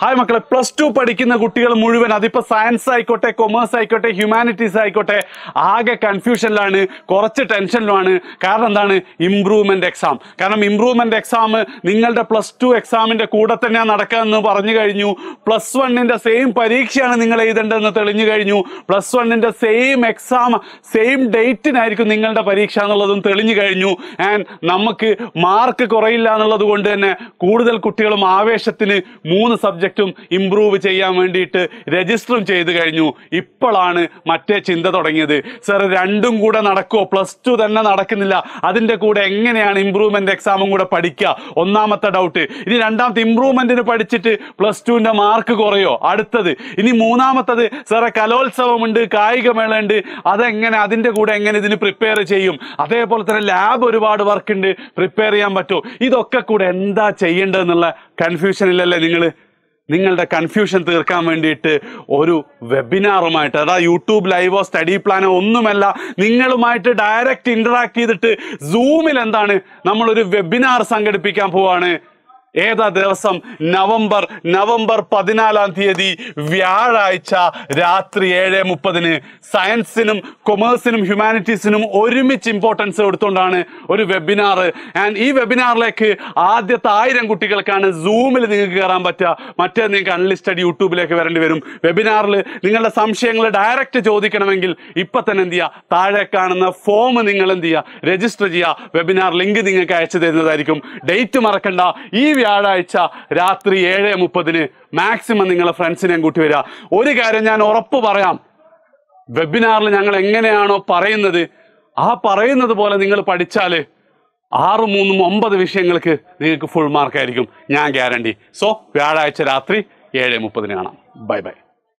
hi മക്കളെ plus two പഠിക്കുന്ന കുട്ടികൾ മുഴുവൻ അതിപ്പോൾ സയൻസ് ആയിക്കോട്ടെ കൊമേഴ്സ് ആയിക്കോട്ടെ ഹ്യൂമാനിറ്റീസ് ആയിക്കോട്ടെ ആകെ കൺഫ്യൂഷനിലാണ് കുറച്ച് ടെൻഷനിലുമാണ് കാരണം എന്താണ് ഇംപ്രൂവ്മെൻ്റ് എക്സാം കാരണം ഇംപ്രൂവ്മെൻ്റ് എക്സാം നിങ്ങളുടെ പ്ലസ് ടു എക്സാമിൻ്റെ കൂടെ തന്നെയാണ് നടക്കുക എന്ന് പറഞ്ഞു കഴിഞ്ഞു പ്ലസ് വണ്ണിൻ്റെ സെയിം പരീക്ഷയാണ് നിങ്ങൾ എഴുതേണ്ടതെന്ന് തെളിഞ്ഞു കഴിഞ്ഞു പ്ലസ് വണ്ണിൻ്റെ സെയിം എക്സാം സെയിം ഡേറ്റിനായിരിക്കും നിങ്ങളുടെ പരീക്ഷ എന്നുള്ളതും തെളിഞ്ഞു കഴിഞ്ഞു ആൻഡ് നമുക്ക് മാർക്ക് കുറയില്ല എന്നുള്ളത് കൊണ്ട് തന്നെ കൂടുതൽ കുട്ടികളും ആവേശത്തിന് മൂന്ന് സബ്ജക്ട് പ്രോജക്റ്റും ഇമ്പ്രൂവ് ചെയ്യാൻ വേണ്ടിയിട്ട് രജിസ്റ്ററും ചെയ്ത് കഴിഞ്ഞു ഇപ്പോഴാണ് മറ്റേ ചിന്ത തുടങ്ങിയത് സർ രണ്ടും കൂടെ നടക്കുമോ പ്ലസ് ടു തന്നെ നടക്കുന്നില്ല അതിൻ്റെ കൂടെ എങ്ങനെയാണ് ഇമ്പ്രൂവ്മെൻ്റ് എക്സാമും കൂടെ പഠിക്കുക ഒന്നാമത്തെ ഡൗട്ട് ഇനി രണ്ടാമത്തെ ഇമ്പ്രൂവ്മെൻറ്റിന് പഠിച്ചിട്ട് പ്ലസ് ടുവിൻ്റെ മാർക്ക് കുറയോ അടുത്തത് ഇനി മൂന്നാമത്തത് സാറേ കലോത്സവമുണ്ട് കായികമേളയുണ്ട് അതെങ്ങനെ അതിൻ്റെ കൂടെ എങ്ങനെ ഇതിന് പ്രിപ്പയർ ചെയ്യും അതേപോലെ തന്നെ ലാബ് ഒരുപാട് വർക്ക് ഉണ്ട് പ്രിപ്പയർ ചെയ്യാൻ പറ്റുമോ ഇതൊക്കെ കൂടെ എന്താ ചെയ്യേണ്ടതെന്നുള്ള കൺഫ്യൂഷനില്ലല്ലേ നിങ്ങൾ നിങ്ങളുടെ കൺഫ്യൂഷൻ തീർക്കാൻ വേണ്ടിയിട്ട് ഒരു വെബിനാറുമായിട്ട് അതാ യൂട്യൂബ് ലൈവോ സ്റ്റഡി പ്ലാനോ ഒന്നുമല്ല നിങ്ങളുമായിട്ട് ഡയറക്റ്റ് ഇന്ററാക്ട് ചെയ്തിട്ട് സൂമിൽ എന്താണ് നമ്മളൊരു വെബിനാർ സംഘടിപ്പിക്കാൻ പോവാണ് ഏതാ ദിവസം നവംബർ നവംബർ പതിനാലാം തീയതി വ്യാഴാഴ്ച രാത്രി ഏഴ് മുപ്പതിന് സയൻസിനും കൊമേഴ്സിനും ഹ്യൂമാനിറ്റീസിനും ഒരുമിച്ച് ഇമ്പോർട്ടൻസ് കൊടുത്തുകൊണ്ടാണ് ഒരു വെബിനാർ ആൻഡ് ഈ വെബിനാറിലേക്ക് ആദ്യത്തെ ആയിരം കുട്ടികൾക്കാണ് സൂമിൽ നിങ്ങൾക്ക് കയറാൻ പറ്റുക മറ്റേ നിങ്ങൾക്ക് അൺലിസ്റ്റഡ് യൂട്യൂബിലേക്ക് വരേണ്ടി വരും വെബിനാറിൽ നിങ്ങളുടെ സംശയങ്ങൾ ഡയറക്റ്റ് ചോദിക്കണമെങ്കിൽ ഇപ്പം തന്നെ എന്ത് ചെയ്യുക താഴെ കാണുന്ന ഫോം നിങ്ങൾ എന്ത് ചെയ്യുക രജിസ്റ്റർ ചെയ്യുക വെബിനാർ ലിങ്ക് നിങ്ങൾക്ക് അയച്ചു തരുന്നതായിരിക്കും ഡേറ്റ് മറക്കണ്ട ഈ വ്യാഴാഴ്ച രാത്രി ഏഴ് മുപ്പതിന് മാക്സിമം നിങ്ങളെ ഫ്രണ്ട്സിനെയും കൂട്ടി വരിക ഒരു കാര്യം ഞാൻ ഉറപ്പ് പറയാം വെബിനാറിൽ ഞങ്ങൾ എങ്ങനെയാണോ പറയുന്നത് ആ പറയുന്നത് പോലെ നിങ്ങൾ പഠിച്ചാൽ ആറ് മൂന്നും ഒമ്പത് വിഷയങ്ങൾക്ക് നിങ്ങൾക്ക് ഫുൾ മാർക്കായിരിക്കും ഞാൻ ഗ്യാരണ്ടി സോ വ്യാഴാഴ്ച രാത്രി ഏഴ് മുപ്പതിന് കാണാം ബൈ ബൈ